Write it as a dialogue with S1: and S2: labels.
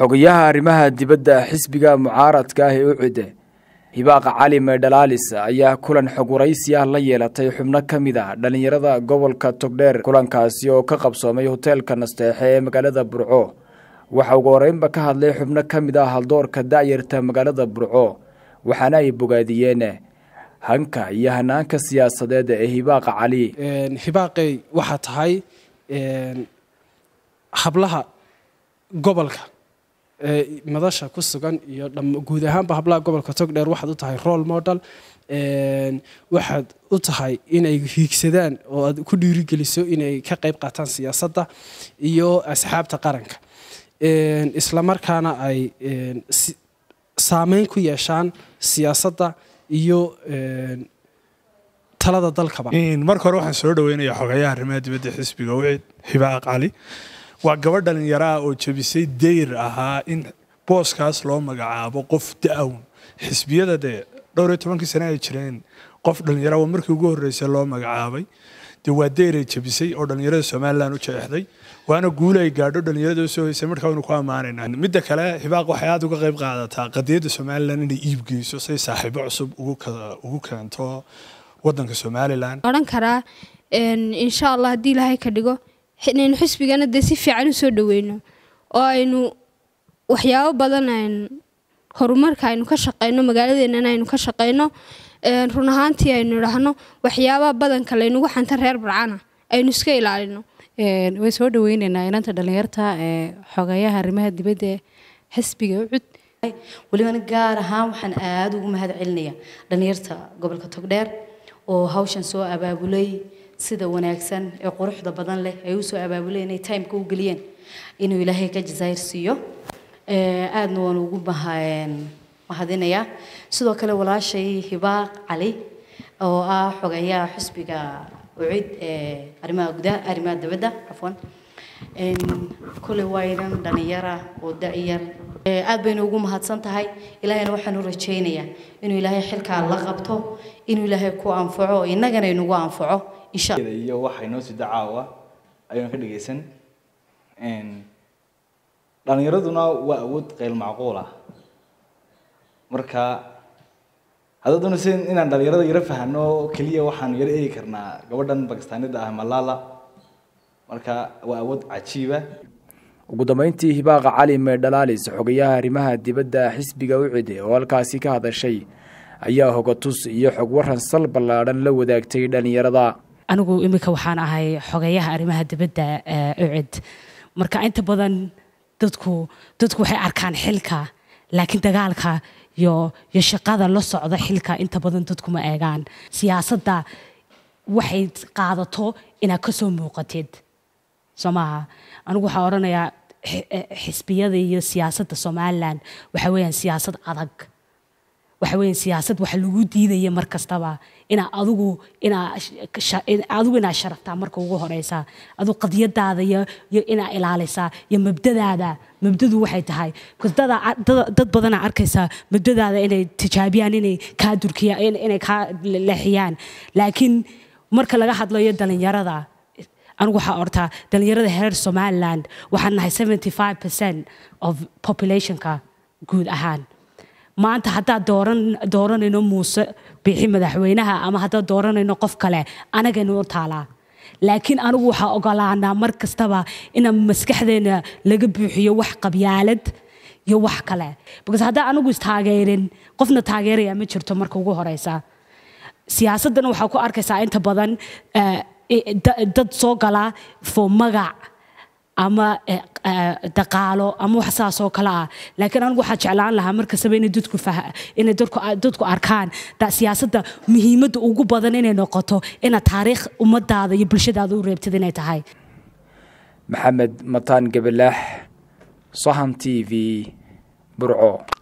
S1: xogayaha arrimaha dibadda xisbiga mucaaradka ah ee ucude hibaaq cali meydhalaalis ayaa kulan xogwaraysi ah la yeelatay xubno ka mid a ah dhallinyarada gobolka togdheer kulankaasi oo ka qabsoomay hoteelka nasteexe ee magaalada burco waxa ugu horeynba ka hadlay xubno ka mid ah haldoorka da'yarta magaalada burco waxaana ay bogaadiyeen hanka iyo hanaanka siyaasadeed ee hibaaqa cali hibaaqey waxaa tahay hablaha gobolka Eh, madasha ku sugan iyo guud ahaanba hablaha gobolka togdheer waxaad u tahay rool model waxaad u tahay inay hiigsadaan oo aad ku dhiirigeliso inay ka qayb qaataan siyaasadda iyo asxaabta qaranka islamarkaana ay saameyn ku yeeshaan siyaasadda iyo
S2: talada dalkaba marka hore waxaan soo dhaweynayaa xogayaha arrimaha dibadda xisbiga wicid xibaaq cali waa gabadha dhallinyaraa oo jabisay dayr ahaa in booskaas loo magacaabo qof da-awn xisbiyada dee dhowr iyo tobankii sane ay jireen qof dhallinyara waa markii ugu horreysay loo magacaabay dee waa dayray jabisay oo dhallinyarada somalilan u jeexday waana guul ay gaadho dhallinyarada usoo heysay markaa waynu ku ammaanaynaa midda kale hibaaq waxay aada uga qayb qaadataa qadiyadda somalilan inay iib geyso say saaxiibo cusub ugu keento waddanka somalilan
S3: odhan karaa insha allah haddii ilaahay ka dhigo inaynu xisbigana dee si fiican u soo dhoweyno oo aynu waxyaabo badan aynu horumarka aynu ka shaqeyno magaaladeenana aynu ka shaqeyno run ahaantii aynu idhaahno waxyaabaha badanka laynagu xanta reer barcana aynu iska ilaalino way soo dhaweyneynaa inanta dhallinyarta ee xogeeyaha arrimaha dibadda xisbiga ucud welibana gaar ahaan waxaan aada ugu mahad celinayaa dhallinyarta gobolka togdheer oo hawshan soo abaabulay sida wanaagsan ee quruxda badan leh ay u abaabulay inay timeka u geliyeen inuu ilaahay ka jazaa'ir siiyo eh, aadna waan ugu mahadinayaa sidoo kale walaashay hibaaq cali oo ah xogayaa xusbiga ucid ee eh, arrimaha gudaha arrimaha dabadda cafwan koley waa inan dhalinyara oo da Eh, aad baynu ugu mahadsan tahay ilaahayna waxaanu rajaynayaa inuu ilaahay xilkaa la qabto inuu ilaahay ku anfaco innagana inugu anfaco iyo waxa inoo sida caawa
S1: ayaan ka dhegaysan dhallinyaraduna waa awood qayl macquul ah. marka hadda doonaysa inaan dhalinyarada yaro fahno keliya waxaan yaro eegi karnaa gabadhan bakistaanida ah malala marka waa awood cajiiba ah ugu dambeyntii hibaaqa cali meydhalaalis xogayaha arrimaha dibadda xisbiga ucide oo halkaasi ka hadashay ayaa hogatus iyo xog waran sal ballaadhan la wadaagtay dhallinyarada
S4: anigu iminka waxaan ahay xogeeyaha arrimaha dibadda eh, ucid marka inta badan dadku dadku waxay arkaan xilka laakiin dagaalka iyo iyo shaqada la socda xilka inta badan dadkuma eegaan siyaasadda waxay qaadato inaad ka soo muuqatid soo maaha anigu waxaa odhanayaa xisbiyada iyo siyaasadda somalilan waxa weyaan siyaasad adag waxa weyan siyaasad wax lagu diidaya mar kastaba inaa adugu inaa adigu inaa sharaftaa marka ugu horeysa adigu qadiyadaada iyo iyo inaa ilaalisaa iyo mabdadaada mabdadu waxay tahay dada dad badanaa arkaysaa mabdadaada inay tijaabiyaan inay kaa durkiyaan inay kaa leexiyaan laakiin marka laga hadlayo dhalinyarada anigu waxaa ortaa dhallinyarada hereer somaliland waxaan nahay seventy five percent of populationka guud ahaan maanta haddaad dooran dooranayno muuse bixi madaxweynaha ama haddaad dooranayno qof kale anagaynoo taalaa laakiin anigu waxaa ogolaanaa mar kastaba inaan maskaxdeena laga buuxiyo wax qabyaalad iyo wax kale because haddaan anigu istaageerin qofna taageerayaa ma jirto marka ugu horeysa siyaasadana waxaa ku arkaysaa inta badan uh, dad soo galaa for magac ama eh, eh, daqaalo ama wax saasoo kale ah laakiin anigu waxaa jeclaan lahaa mar inay dadku inay ah, dadku arkaan siyaasadda muhiimadda ugu badan inay noqoto inaad taariikh ummadaada iyo bulshadaada u reebtid inay tahay
S1: maxamed mataan gabalaax sahan t v burco